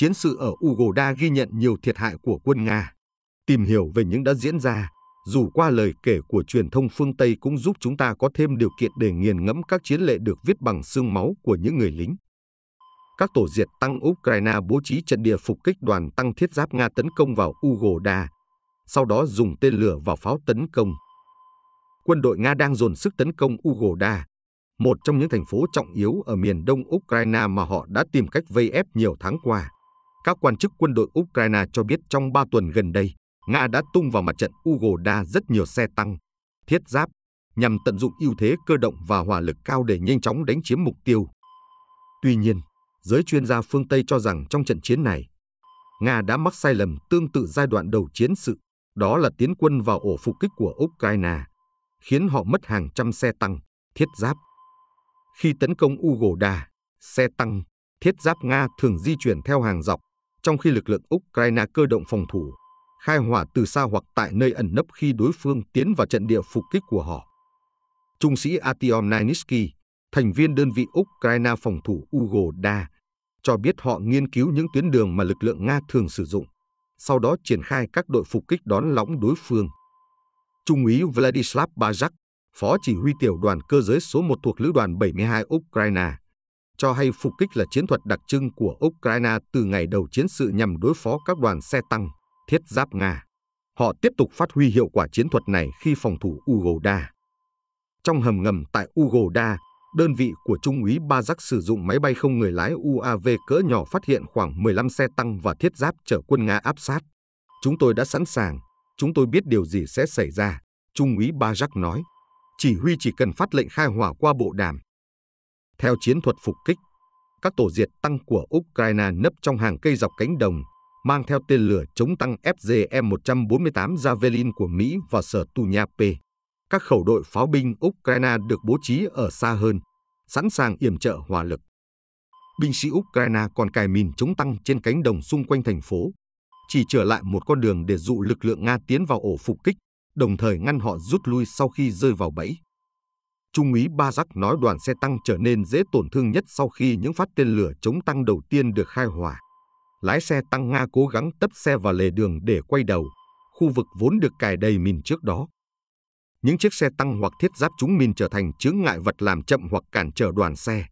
chiến sự ở Ugoda ghi nhận nhiều thiệt hại của quân Nga. Tìm hiểu về những đã diễn ra, dù qua lời kể của truyền thông phương Tây cũng giúp chúng ta có thêm điều kiện để nghiền ngẫm các chiến lệ được viết bằng xương máu của những người lính. Các tổ diệt tăng Ukraine bố trí trận địa phục kích đoàn tăng thiết giáp Nga tấn công vào Ugoda, sau đó dùng tên lửa và pháo tấn công. Quân đội Nga đang dồn sức tấn công Ugoda, một trong những thành phố trọng yếu ở miền đông Ukraine mà họ đã tìm cách vây ép nhiều tháng qua. Các quan chức quân đội Ukraine cho biết trong 3 tuần gần đây, Nga đã tung vào mặt trận Ugoda rất nhiều xe tăng, thiết giáp, nhằm tận dụng ưu thế cơ động và hỏa lực cao để nhanh chóng đánh chiếm mục tiêu. Tuy nhiên, giới chuyên gia phương Tây cho rằng trong trận chiến này, Nga đã mắc sai lầm tương tự giai đoạn đầu chiến sự, đó là tiến quân vào ổ phục kích của Ukraine, khiến họ mất hàng trăm xe tăng, thiết giáp. Khi tấn công Ugoda, xe tăng, thiết giáp Nga thường di chuyển theo hàng dọc, trong khi lực lượng Ukraine cơ động phòng thủ, khai hỏa từ xa hoặc tại nơi ẩn nấp khi đối phương tiến vào trận địa phục kích của họ. Trung sĩ Artyom Nainitsky, thành viên đơn vị Ukraine phòng thủ Ugoda, cho biết họ nghiên cứu những tuyến đường mà lực lượng Nga thường sử dụng, sau đó triển khai các đội phục kích đón lõng đối phương. Trung úy Vladislav Bazak, phó chỉ huy tiểu đoàn cơ giới số 1 thuộc lữ đoàn 72 Ukraine, cho hay phục kích là chiến thuật đặc trưng của Ukraine từ ngày đầu chiến sự nhằm đối phó các đoàn xe tăng, thiết giáp Nga. Họ tiếp tục phát huy hiệu quả chiến thuật này khi phòng thủ Ugoda. Trong hầm ngầm tại Ugoda, đơn vị của Trung úy Ba sử dụng máy bay không người lái UAV cỡ nhỏ phát hiện khoảng 15 xe tăng và thiết giáp chở quân Nga áp sát. Chúng tôi đã sẵn sàng, chúng tôi biết điều gì sẽ xảy ra, Trung úy Ba nói. Chỉ huy chỉ cần phát lệnh khai hỏa qua bộ đàm, theo chiến thuật phục kích, các tổ diệt tăng của Ukraine nấp trong hàng cây dọc cánh đồng, mang theo tên lửa chống tăng FGM-148 Javelin của Mỹ và sở Tunya P. Các khẩu đội pháo binh Ukraine được bố trí ở xa hơn, sẵn sàng yểm trợ hỏa lực. Binh sĩ Ukraine còn cài mìn chống tăng trên cánh đồng xung quanh thành phố, chỉ trở lại một con đường để dụ lực lượng Nga tiến vào ổ phục kích, đồng thời ngăn họ rút lui sau khi rơi vào bẫy. Trung úy Ba Giác nói đoàn xe tăng trở nên dễ tổn thương nhất sau khi những phát tên lửa chống tăng đầu tiên được khai hỏa. Lái xe tăng Nga cố gắng tấp xe vào lề đường để quay đầu, khu vực vốn được cài đầy mìn trước đó. Những chiếc xe tăng hoặc thiết giáp chúng mìn trở thành chướng ngại vật làm chậm hoặc cản trở đoàn xe.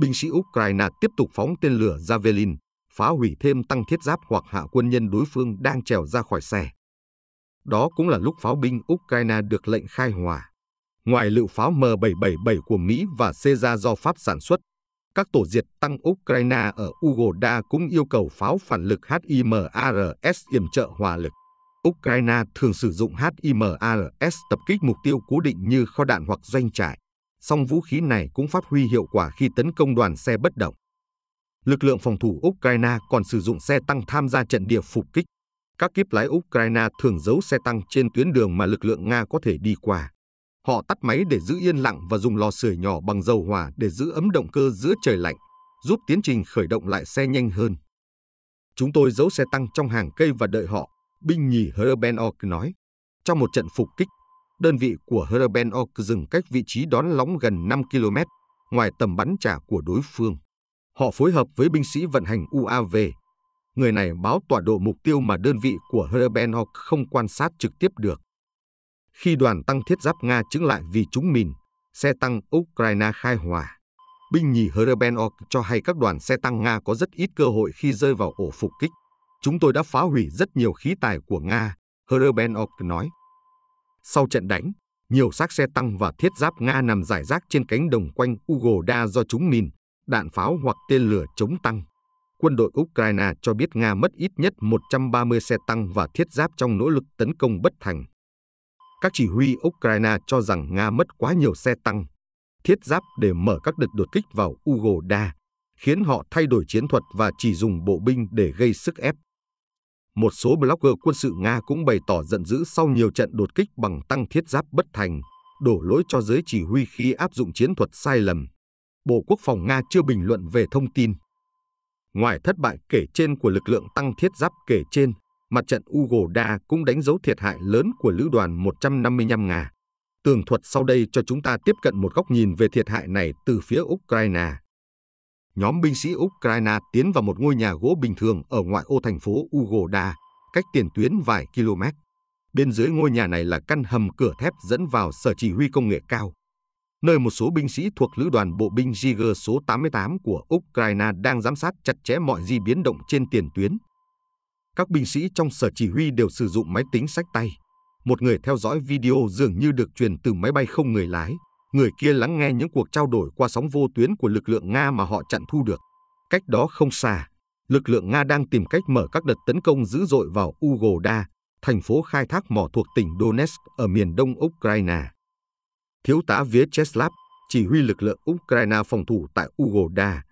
Binh sĩ Ukraine tiếp tục phóng tên lửa Javelin, phá hủy thêm tăng thiết giáp hoặc hạ quân nhân đối phương đang trèo ra khỏi xe. Đó cũng là lúc pháo binh Ukraine được lệnh khai hỏa. Ngoài lựu pháo M777 của Mỹ và Caesar do Pháp sản xuất, các tổ diệt tăng Ukraine ở Ugoda cũng yêu cầu pháo phản lực HIMARS yểm trợ hòa lực. Ukraine thường sử dụng HIMARS tập kích mục tiêu cố định như kho đạn hoặc doanh trại, song vũ khí này cũng phát huy hiệu quả khi tấn công đoàn xe bất động. Lực lượng phòng thủ Ukraine còn sử dụng xe tăng tham gia trận địa phục kích. Các kiếp lái Ukraine thường giấu xe tăng trên tuyến đường mà lực lượng Nga có thể đi qua. Họ tắt máy để giữ yên lặng và dùng lò sưởi nhỏ bằng dầu hỏa để giữ ấm động cơ giữa trời lạnh, giúp tiến trình khởi động lại xe nhanh hơn. Chúng tôi giấu xe tăng trong hàng cây và đợi họ, binh nhì Herbenok nói. Trong một trận phục kích, đơn vị của Herbenok dừng cách vị trí đón lóng gần 5 km, ngoài tầm bắn trả của đối phương. Họ phối hợp với binh sĩ vận hành UAV. Người này báo tọa độ mục tiêu mà đơn vị của Herbenok không quan sát trực tiếp được khi đoàn tăng thiết giáp Nga chứng lại vì chúng mìn, xe tăng Ukraine khai hỏa. Binh nhì Herbenok cho hay các đoàn xe tăng Nga có rất ít cơ hội khi rơi vào ổ phục kích. Chúng tôi đã phá hủy rất nhiều khí tài của Nga, Herbenok nói. Sau trận đánh, nhiều xác xe tăng và thiết giáp Nga nằm rải rác trên cánh đồng quanh Ugoda do chúng mìn, đạn pháo hoặc tên lửa chống tăng. Quân đội Ukraine cho biết Nga mất ít nhất 130 xe tăng và thiết giáp trong nỗ lực tấn công bất thành các chỉ huy Ukraine cho rằng Nga mất quá nhiều xe tăng, thiết giáp để mở các đợt đột kích vào Ugoda, khiến họ thay đổi chiến thuật và chỉ dùng bộ binh để gây sức ép. Một số blogger quân sự Nga cũng bày tỏ giận dữ sau nhiều trận đột kích bằng tăng thiết giáp bất thành, đổ lỗi cho giới chỉ huy khi áp dụng chiến thuật sai lầm. Bộ Quốc phòng Nga chưa bình luận về thông tin. Ngoài thất bại kể trên của lực lượng tăng thiết giáp kể trên, mặt trận Ugoda cũng đánh dấu thiệt hại lớn của lữ đoàn 155 Nga. Tường thuật sau đây cho chúng ta tiếp cận một góc nhìn về thiệt hại này từ phía Ukraine. Nhóm binh sĩ Ukraine tiến vào một ngôi nhà gỗ bình thường ở ngoại ô thành phố Ugoda, cách tiền tuyến vài km. Bên dưới ngôi nhà này là căn hầm cửa thép dẫn vào sở chỉ huy công nghệ cao, nơi một số binh sĩ thuộc lữ đoàn bộ binh Jiger số 88 của Ukraine đang giám sát chặt chẽ mọi di biến động trên tiền tuyến các binh sĩ trong sở chỉ huy đều sử dụng máy tính sách tay. Một người theo dõi video dường như được truyền từ máy bay không người lái. Người kia lắng nghe những cuộc trao đổi qua sóng vô tuyến của lực lượng Nga mà họ chặn thu được. Cách đó không xa, lực lượng Nga đang tìm cách mở các đợt tấn công dữ dội vào Ugoda, thành phố khai thác mỏ thuộc tỉnh Donetsk ở miền đông Ukraine. Thiếu tá Vyacheslav, chỉ huy lực lượng Ukraine phòng thủ tại Ugoda,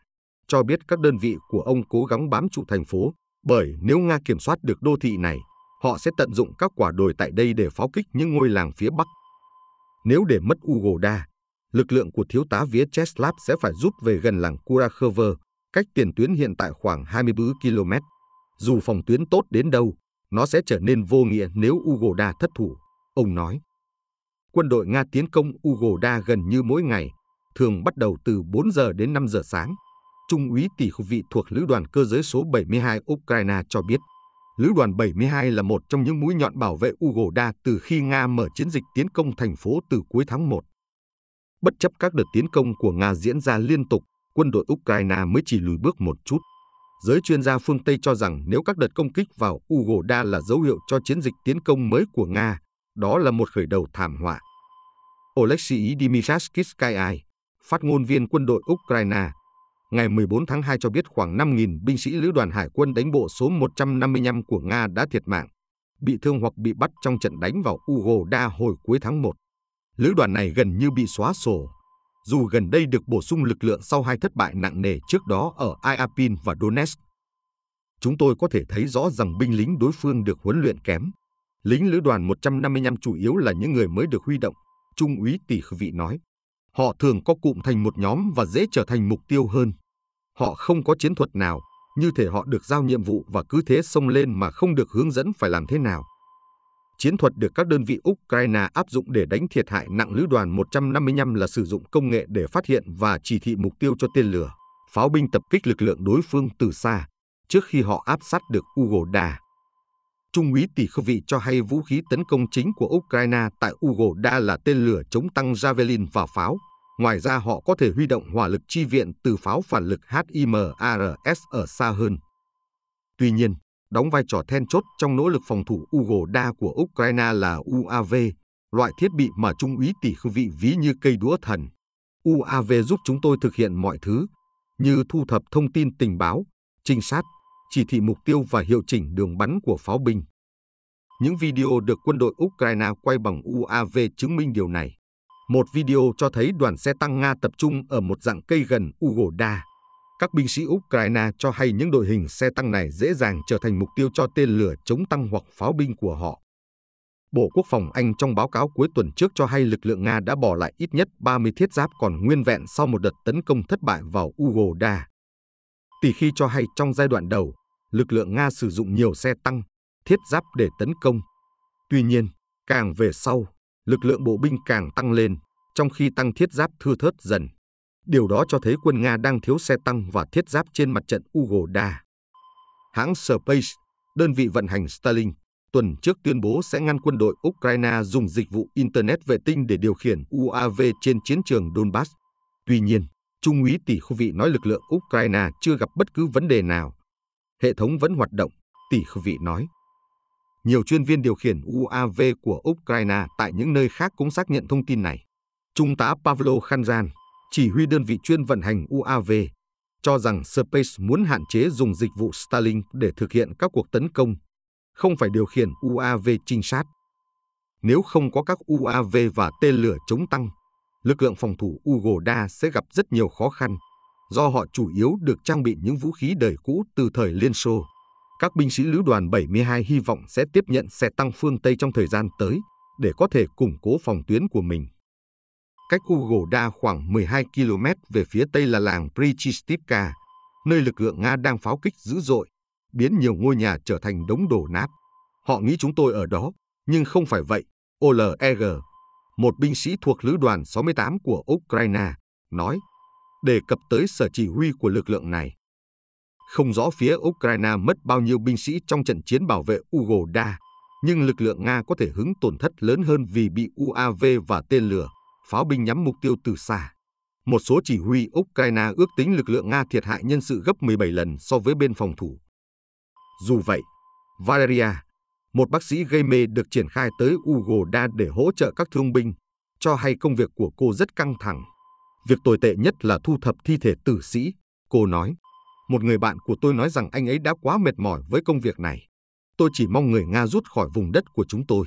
cho biết các đơn vị của ông cố gắng bám trụ thành phố, bởi nếu Nga kiểm soát được đô thị này, họ sẽ tận dụng các quả đồi tại đây để pháo kích những ngôi làng phía Bắc. Nếu để mất Ugoda, lực lượng của thiếu tá Vyacheslav sẽ phải rút về gần làng Kurakhover, cách tiền tuyến hiện tại khoảng 24 km. Dù phòng tuyến tốt đến đâu, nó sẽ trở nên vô nghĩa nếu Ugoda thất thủ, ông nói. Quân đội Nga tiến công Ugoda gần như mỗi ngày, thường bắt đầu từ 4 giờ đến 5 giờ sáng. Trung úy tỷ khu vị thuộc Lữ đoàn cơ giới số 72 Ukraine cho biết, Lữ đoàn 72 là một trong những mũi nhọn bảo vệ Ugoda từ khi Nga mở chiến dịch tiến công thành phố từ cuối tháng 1. Bất chấp các đợt tiến công của Nga diễn ra liên tục, quân đội Ukraine mới chỉ lùi bước một chút. Giới chuyên gia phương Tây cho rằng nếu các đợt công kích vào Ugoda là dấu hiệu cho chiến dịch tiến công mới của Nga, đó là một khởi đầu thảm họa. Oleksiy Dmytrovsky, phát ngôn viên quân đội Ukraine, ngày 14 tháng 2 cho biết khoảng 5.000 binh sĩ lữ đoàn hải quân đánh bộ số 155 của Nga đã thiệt mạng, bị thương hoặc bị bắt trong trận đánh vào Ugoda hồi cuối tháng 1. Lữ đoàn này gần như bị xóa sổ, dù gần đây được bổ sung lực lượng sau hai thất bại nặng nề trước đó ở Iapin và Donetsk. Chúng tôi có thể thấy rõ rằng binh lính đối phương được huấn luyện kém. Lính lữ đoàn 155 chủ yếu là những người mới được huy động, Trung úy Tỷ Khư Vị nói. Họ thường có cụm thành một nhóm và dễ trở thành mục tiêu hơn. Họ không có chiến thuật nào, như thể họ được giao nhiệm vụ và cứ thế xông lên mà không được hướng dẫn phải làm thế nào. Chiến thuật được các đơn vị Ukraine áp dụng để đánh thiệt hại nặng lữ đoàn 155 là sử dụng công nghệ để phát hiện và chỉ thị mục tiêu cho tên lửa, pháo binh tập kích lực lượng đối phương từ xa, trước khi họ áp sát được Ugoda. Trung úy Tỷ Khâu Vị cho hay vũ khí tấn công chính của Ukraine tại Ugoda là tên lửa chống tăng Javelin và pháo. Ngoài ra họ có thể huy động hỏa lực chi viện từ pháo phản lực HIMARS ở xa hơn. Tuy nhiên, đóng vai trò then chốt trong nỗ lực phòng thủ Ugoda của Ukraine là UAV, loại thiết bị mà Trung úy tỷ khư vị ví như cây đũa thần. UAV giúp chúng tôi thực hiện mọi thứ, như thu thập thông tin tình báo, trinh sát, chỉ thị mục tiêu và hiệu chỉnh đường bắn của pháo binh. Những video được quân đội Ukraine quay bằng UAV chứng minh điều này. Một video cho thấy đoàn xe tăng Nga tập trung ở một dạng cây gần Ugoda. Các binh sĩ Ukraine cho hay những đội hình xe tăng này dễ dàng trở thành mục tiêu cho tên lửa chống tăng hoặc pháo binh của họ. Bộ Quốc phòng Anh trong báo cáo cuối tuần trước cho hay lực lượng Nga đã bỏ lại ít nhất 30 thiết giáp còn nguyên vẹn sau một đợt tấn công thất bại vào Ugoda. Tỷ khi cho hay trong giai đoạn đầu, lực lượng Nga sử dụng nhiều xe tăng, thiết giáp để tấn công. Tuy nhiên, càng về sau, lực lượng bộ binh càng tăng lên trong khi tăng thiết giáp thưa thớt dần. Điều đó cho thấy quân Nga đang thiếu xe tăng và thiết giáp trên mặt trận Ugoda. Hãng Space, đơn vị vận hành Starlink, tuần trước tuyên bố sẽ ngăn quân đội Ukraine dùng dịch vụ Internet vệ tinh để điều khiển UAV trên chiến trường Donbass. Tuy nhiên, Trung úy tỷ khu vị nói lực lượng Ukraine chưa gặp bất cứ vấn đề nào. Hệ thống vẫn hoạt động, tỷ khu vị nói. Nhiều chuyên viên điều khiển UAV của Ukraine tại những nơi khác cũng xác nhận thông tin này. Trung tá Pavlo Khanjan, chỉ huy đơn vị chuyên vận hành UAV, cho rằng Space muốn hạn chế dùng dịch vụ Starlink để thực hiện các cuộc tấn công, không phải điều khiển UAV trinh sát. Nếu không có các UAV và tên lửa chống tăng, lực lượng phòng thủ Ugoda sẽ gặp rất nhiều khó khăn, do họ chủ yếu được trang bị những vũ khí đời cũ từ thời Liên Xô. Các binh sĩ lữ đoàn 72 hy vọng sẽ tiếp nhận xe tăng phương Tây trong thời gian tới để có thể củng cố phòng tuyến của mình cách khu gồ đa khoảng 12 km về phía tây là làng Prichistipka, nơi lực lượng Nga đang pháo kích dữ dội, biến nhiều ngôi nhà trở thành đống đổ nát. Họ nghĩ chúng tôi ở đó, nhưng không phải vậy, OLEG, một binh sĩ thuộc lữ đoàn 68 của Ukraine, nói, đề cập tới sở chỉ huy của lực lượng này. Không rõ phía Ukraine mất bao nhiêu binh sĩ trong trận chiến bảo vệ Ugoda, nhưng lực lượng Nga có thể hứng tổn thất lớn hơn vì bị UAV và tên lửa pháo binh nhắm mục tiêu từ xa. Một số chỉ huy Ukraine ước tính lực lượng Nga thiệt hại nhân sự gấp 17 lần so với bên phòng thủ. Dù vậy, Valeria, một bác sĩ gây mê được triển khai tới Ugoda để hỗ trợ các thương binh, cho hay công việc của cô rất căng thẳng. Việc tồi tệ nhất là thu thập thi thể tử sĩ, cô nói. Một người bạn của tôi nói rằng anh ấy đã quá mệt mỏi với công việc này. Tôi chỉ mong người Nga rút khỏi vùng đất của chúng tôi.